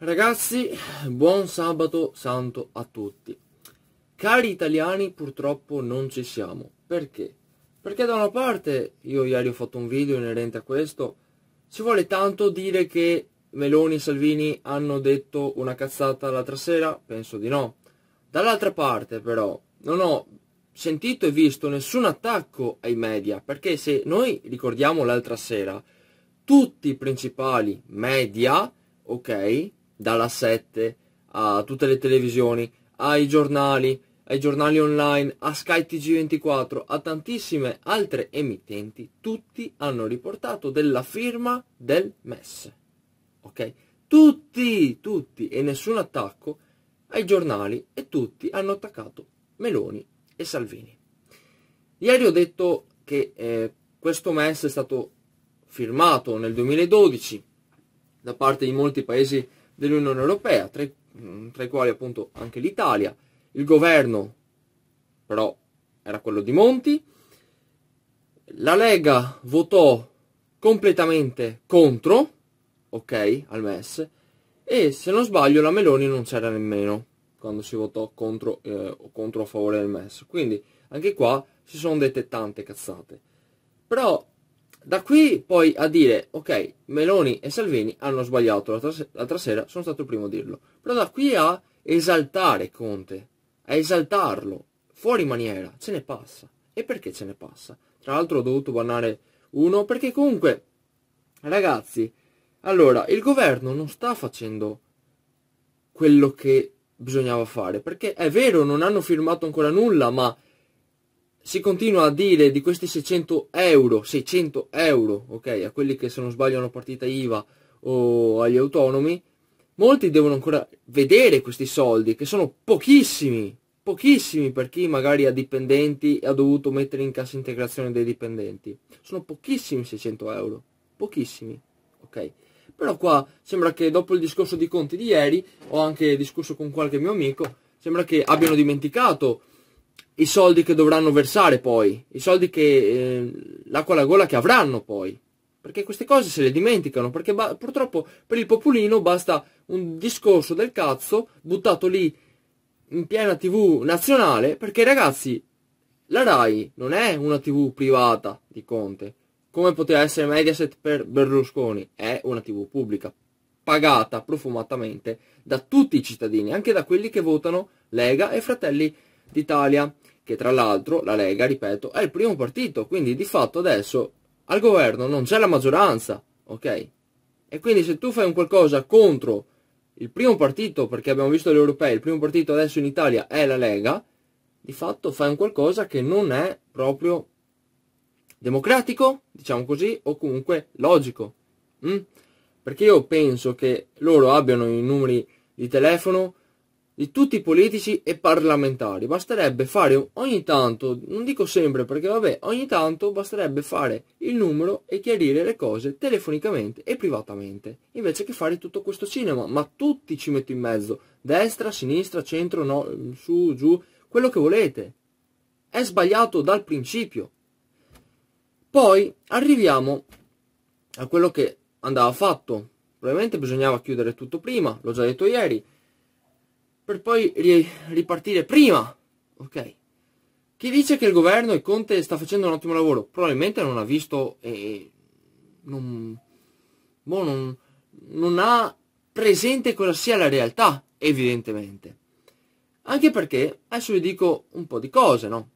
Ragazzi, buon sabato santo a tutti. Cari italiani, purtroppo non ci siamo. Perché? Perché da una parte, io ieri ho fatto un video inerente a questo, ci vuole tanto dire che Meloni e Salvini hanno detto una cazzata l'altra sera? Penso di no. Dall'altra parte, però, non ho sentito e visto nessun attacco ai media, perché se noi ricordiamo l'altra sera, tutti i principali media, ok, dalla 7 a tutte le televisioni, ai giornali, ai giornali online, a Sky TG24, a tantissime altre emittenti, tutti hanno riportato della firma del MES. Ok? Tutti, tutti, e nessun attacco ai giornali e tutti hanno attaccato Meloni e Salvini. Ieri ho detto che eh, questo MES è stato firmato nel 2012 da parte di molti paesi dell'Unione Europea, tra i, tra i quali appunto anche l'Italia. Il governo però era quello di Monti. La Lega votò completamente contro, ok, al MES, e se non sbaglio la Meloni non c'era nemmeno quando si votò contro, eh, contro a favore del MES. Quindi anche qua si sono dette tante cazzate. Però da qui poi a dire, ok, Meloni e Salvini hanno sbagliato l'altra, sera, sono stato il primo a dirlo. Però da qui a esaltare Conte, a esaltarlo, fuori maniera, ce ne passa. E perché ce ne passa? Tra l'altro ho dovuto bannare uno, perché comunque, ragazzi, allora, il governo non sta facendo quello che bisognava fare, perché è vero, non hanno firmato ancora nulla, ma si continua a dire di questi 600 euro, 600 euro, ok, a quelli che se non sbaglio hanno partita IVA o agli autonomi, molti devono ancora vedere questi soldi, che sono pochissimi, pochissimi per chi magari ha dipendenti e ha dovuto mettere in cassa integrazione dei dipendenti. Sono pochissimi 600 euro, pochissimi, ok? Però qua sembra che dopo il discorso di conti di ieri, ho anche discusso con qualche mio amico, sembra che abbiano dimenticato i soldi che dovranno versare poi, i soldi che eh, l'acqua alla gola che avranno poi. Perché queste cose se le dimenticano, perché purtroppo per il popolino basta un discorso del cazzo buttato lì in piena tv nazionale, perché ragazzi, la RAI non è una tv privata di Conte, come poteva essere Mediaset per Berlusconi, è una tv pubblica, pagata profumatamente da tutti i cittadini, anche da quelli che votano Lega e Fratelli d'Italia, che tra l'altro la Lega, ripeto, è il primo partito, quindi di fatto adesso al governo non c'è la maggioranza, ok? E quindi se tu fai un qualcosa contro il primo partito, perché abbiamo visto gli europei, il primo partito adesso in Italia è la Lega, di fatto fai un qualcosa che non è proprio democratico, diciamo così, o comunque logico. Mm? Perché io penso che loro abbiano i numeri di telefono, di tutti i politici e parlamentari. Basterebbe fare ogni tanto, non dico sempre perché vabbè, ogni tanto basterebbe fare il numero e chiarire le cose telefonicamente e privatamente, invece che fare tutto questo cinema, ma tutti ci metto in mezzo, destra, sinistra, centro, no, su, giù, quello che volete. È sbagliato dal principio. Poi arriviamo a quello che andava fatto. Probabilmente bisognava chiudere tutto prima, l'ho già detto ieri per poi ri ripartire prima. Ok. Chi dice che il governo e Conte sta facendo un ottimo lavoro? Probabilmente non ha visto e non, boh, non, non ha presente cosa sia la realtà, evidentemente. Anche perché, adesso vi dico un po' di cose, no?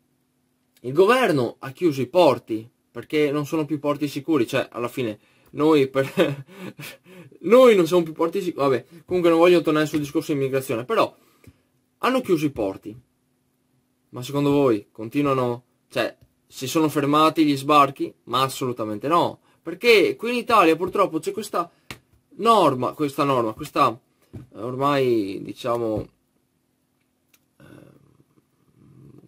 Il governo ha chiuso i porti, perché non sono più porti sicuri, cioè, alla fine, noi, per... noi non siamo più porti sicuri, vabbè, comunque non voglio tornare sul discorso immigrazione, però hanno chiuso i porti. Ma secondo voi continuano, cioè, si sono fermati gli sbarchi? Ma assolutamente no, perché qui in Italia purtroppo c'è questa norma, questa norma, questa eh, ormai diciamo ehm,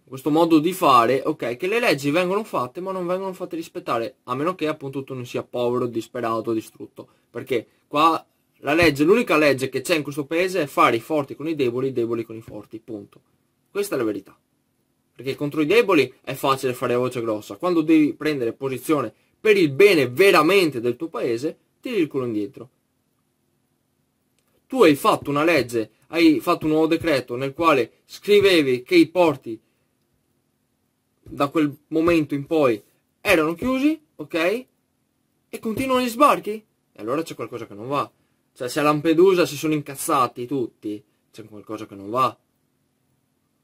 questo modo di fare, ok, che le leggi vengono fatte ma non vengono fatte rispettare, a meno che appunto tu non sia povero, disperato, distrutto, perché qua la legge, l'unica legge che c'è in questo paese è fare i forti con i deboli, i deboli con i forti, punto. Questa è la verità. Perché contro i deboli è facile fare voce grossa. Quando devi prendere posizione per il bene veramente del tuo paese, tiri il culo indietro. Tu hai fatto una legge, hai fatto un nuovo decreto nel quale scrivevi che i porti da quel momento in poi erano chiusi, ok? E continuano gli sbarchi? E allora c'è qualcosa che non va. Cioè, se a Lampedusa si sono incazzati tutti, c'è qualcosa che non va.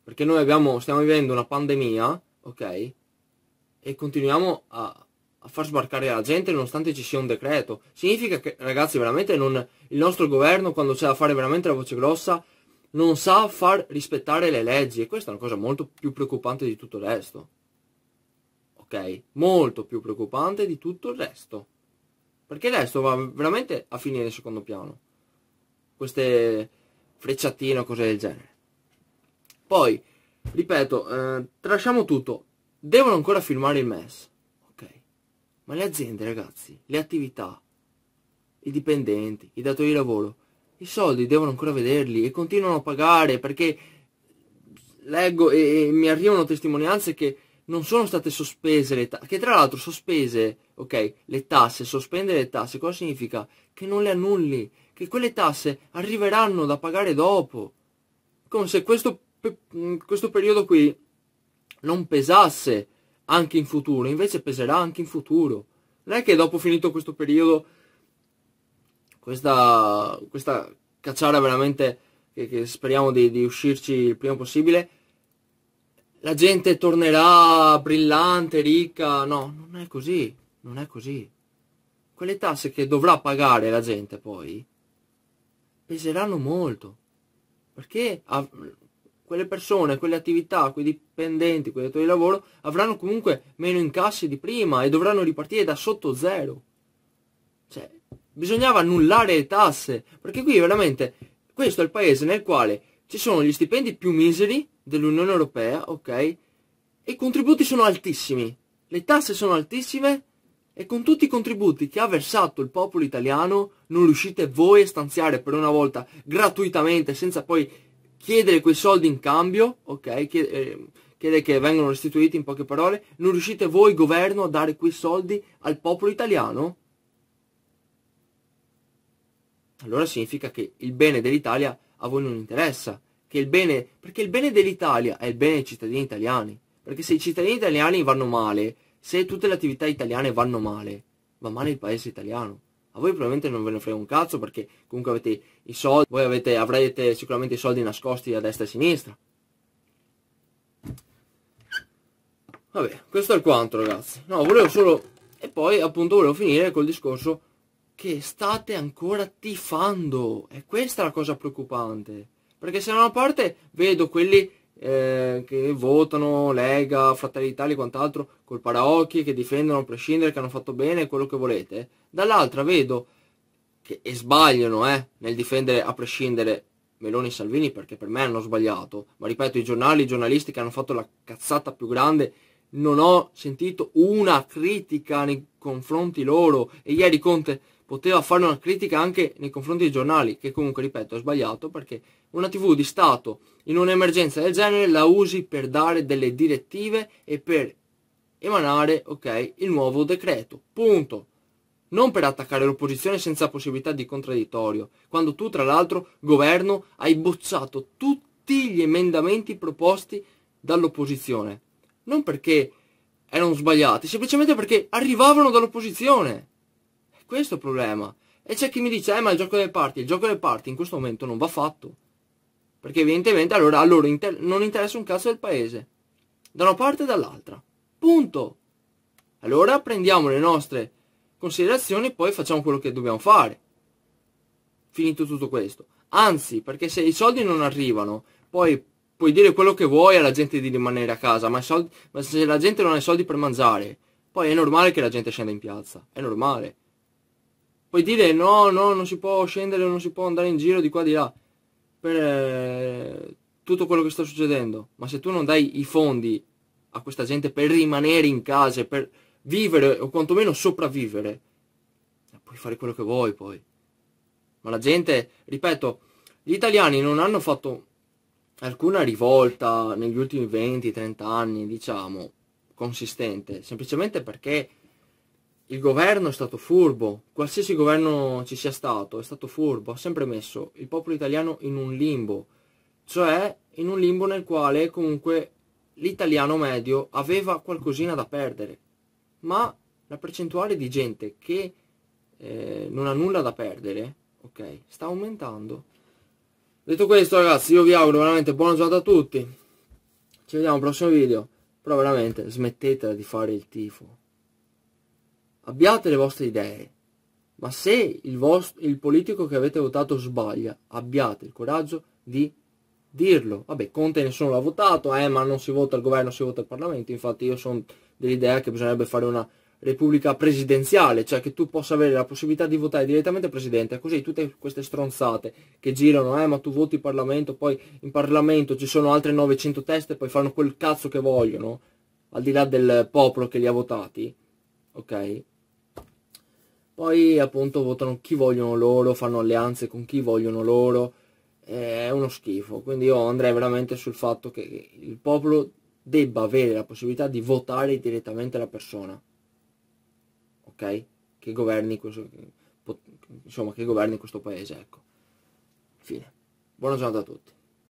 Perché noi abbiamo, stiamo vivendo una pandemia, ok? E continuiamo a, a far sbarcare la gente nonostante ci sia un decreto. Significa che, ragazzi, veramente non, il nostro governo, quando c'è da fare veramente la voce grossa, non sa far rispettare le leggi. E questa è una cosa molto più preoccupante di tutto il resto. Ok? Molto più preoccupante di tutto il resto. Perché adesso va veramente a finire in secondo piano. Queste frecciatine o cose del genere. Poi, ripeto, eh, tralasciamo tutto. Devono ancora firmare il MES. Ok. Ma le aziende, ragazzi, le attività, i dipendenti, i datori di lavoro, i soldi devono ancora vederli e continuano a pagare perché leggo e, e mi arrivano testimonianze che non sono state sospese le tasse, che tra l'altro sospese, ok, le tasse, sospendere le tasse, cosa significa? Che non le annulli, che quelle tasse arriveranno da pagare dopo, come se questo, questo periodo qui non pesasse anche in futuro, invece peserà anche in futuro. Non è che dopo finito questo periodo, questa, questa cacciara veramente, che, che speriamo di, di uscirci il prima possibile, la gente tornerà brillante, ricca. No, non è così. Non è così. Quelle tasse che dovrà pagare la gente poi peseranno molto. Perché quelle persone, quelle attività, quei dipendenti, quei datori di lavoro avranno comunque meno incassi di prima e dovranno ripartire da sotto zero. Cioè, bisognava annullare le tasse. Perché qui veramente questo è il paese nel quale ci sono gli stipendi più miseri dell'Unione Europea, ok? E i contributi sono altissimi, le tasse sono altissime e con tutti i contributi che ha versato il popolo italiano non riuscite voi a stanziare per una volta gratuitamente senza poi chiedere quei soldi in cambio, ok? Chied eh, chiedere che vengano restituiti in poche parole, non riuscite voi governo a dare quei soldi al popolo italiano? Allora significa che il bene dell'Italia a voi non interessa che il bene, perché il bene dell'Italia è il bene dei cittadini italiani, perché se i cittadini italiani vanno male, se tutte le attività italiane vanno male, va male il paese italiano. A voi probabilmente non ve ne frega un cazzo perché comunque avete i soldi, voi avete, avrete sicuramente i soldi nascosti a destra e a sinistra. Vabbè, questo è il quanto ragazzi. No, volevo solo... E poi appunto volevo finire col discorso che state ancora tifando. E questa è la cosa preoccupante. Perché se da una parte vedo quelli eh, che votano Lega, Fratelli d'Italia e quant'altro col paraocchi, che difendono a prescindere, che hanno fatto bene, quello che volete, dall'altra vedo che e sbagliano eh, nel difendere a prescindere Meloni e Salvini perché per me hanno sbagliato, ma ripeto i giornali, i giornalisti che hanno fatto la cazzata più grande non ho sentito una critica nei confronti loro e ieri Conte poteva fare una critica anche nei confronti dei giornali, che comunque, ripeto, è sbagliato perché una TV di Stato in un'emergenza del genere la usi per dare delle direttive e per emanare, ok, il nuovo decreto. Punto. Non per attaccare l'opposizione senza possibilità di contraddittorio, quando tu tra l'altro, governo, hai bocciato tutti gli emendamenti proposti dall'opposizione. Non perché erano sbagliati, semplicemente perché arrivavano dall'opposizione. Questo è il problema. E c'è chi mi dice, eh ma il gioco delle parti, il gioco delle parti in questo momento non va fatto. Perché evidentemente allora a loro inter non interessa un cazzo del paese. Da una parte e dall'altra. Punto. Allora prendiamo le nostre considerazioni e poi facciamo quello che dobbiamo fare. Finito tutto questo. Anzi, perché se i soldi non arrivano, poi puoi dire quello che vuoi alla gente di rimanere a casa, ma, soldi, ma se la gente non ha i soldi per mangiare, poi è normale che la gente scenda in piazza. È normale puoi dire no, no, non si può scendere, non si può andare in giro di qua di là per eh, tutto quello che sta succedendo, ma se tu non dai i fondi a questa gente per rimanere in casa, per vivere o quantomeno sopravvivere, puoi fare quello che vuoi poi. Ma la gente, ripeto, gli italiani non hanno fatto alcuna rivolta negli ultimi 20-30 anni, diciamo, consistente, semplicemente perché il governo è stato furbo, qualsiasi governo ci sia stato è stato furbo, ha sempre messo il popolo italiano in un limbo, cioè in un limbo nel quale comunque l'italiano medio aveva qualcosina da perdere, ma la percentuale di gente che eh, non ha nulla da perdere, ok, sta aumentando. Detto questo ragazzi, io vi auguro veramente buona giornata a tutti, ci vediamo al prossimo video, però veramente smettetela di fare il tifo abbiate le vostre idee, ma se il, vostro, il politico che avete votato sbaglia, abbiate il coraggio di dirlo. Vabbè, Conte nessuno l'ha votato, eh, ma non si vota il governo, si vota il Parlamento. Infatti io sono dell'idea che bisognerebbe fare una repubblica presidenziale, cioè che tu possa avere la possibilità di votare direttamente presidente, così tutte queste stronzate che girano, eh, ma tu voti il Parlamento, poi in Parlamento ci sono altre 900 teste, poi fanno quel cazzo che vogliono, al di là del popolo che li ha votati, ok? Poi appunto votano chi vogliono loro, fanno alleanze con chi vogliono loro, è uno schifo. Quindi io andrei veramente sul fatto che il popolo debba avere la possibilità di votare direttamente la persona, ok? Che governi questo, insomma, che governi questo paese, ecco. Fine. Buona giornata a tutti.